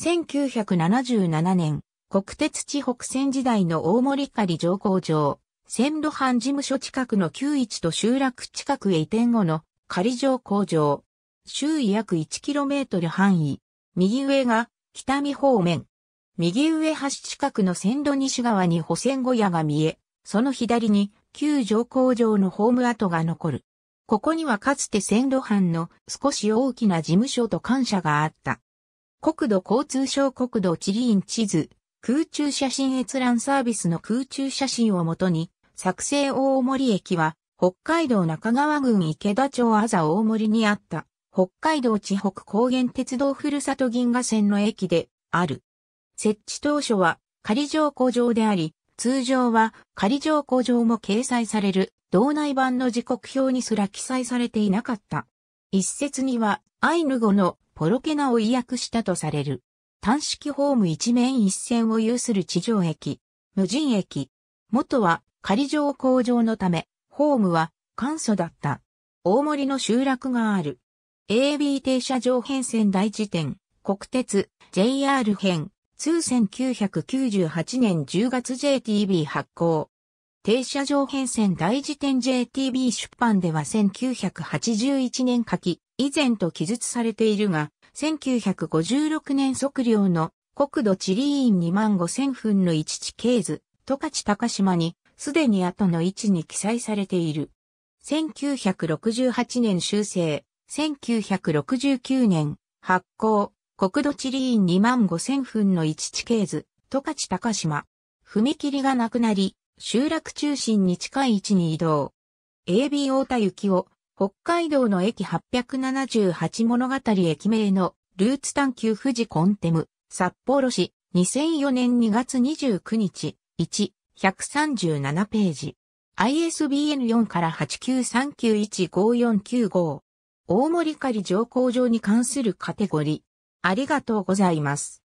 1977年、国鉄地北線時代の大森狩乗降場、線路藩事務所近くの旧市と集落近くへ移転後の仮乗降場。周囲約 1km 範囲。右上が北見方面。右上橋近くの線路西側に保線小屋が見え、その左に旧乗降場のホーム跡が残る。ここにはかつて線路藩の少し大きな事務所と感謝があった。国土交通省国土地理院地図、空中写真閲覧サービスの空中写真をもとに、作成大森駅は、北海道中川郡池田町あざ大森にあった、北海道地北高原鉄道ふるさと銀河線の駅で、ある。設置当初は、仮乗降場であり、通常は仮乗降場も掲載される、道内版の時刻表にすら記載されていなかった。一説には、アイヌ語のポロケナを意訳したとされる。単式ホーム一面一線を有する地上駅、無人駅。元は仮上工場のため、ホームは簡素だった。大森の集落がある。AB 停車場編線大辞典、国鉄、JR 編、通1998年10月 JTB 発行。停車場編線大辞典 JTB 出版では1981年書き、以前と記述されているが、1956年測量の国土地理院2万5000分の1地形図、十勝高島に、すでに後の位置に記載されている。1968年修正、1969年発行、国土地理院2万5000分の1地形図、十勝高島。踏切がなくなり、集落中心に近い位置に移動。AB 太田幸を、北海道の駅878物語駅名のルーツ探求富士コンテム、札幌市、2004年2月29日、1、137ページ。ISBN4 から893915495。大森狩上工場に関するカテゴリー。ありがとうございます。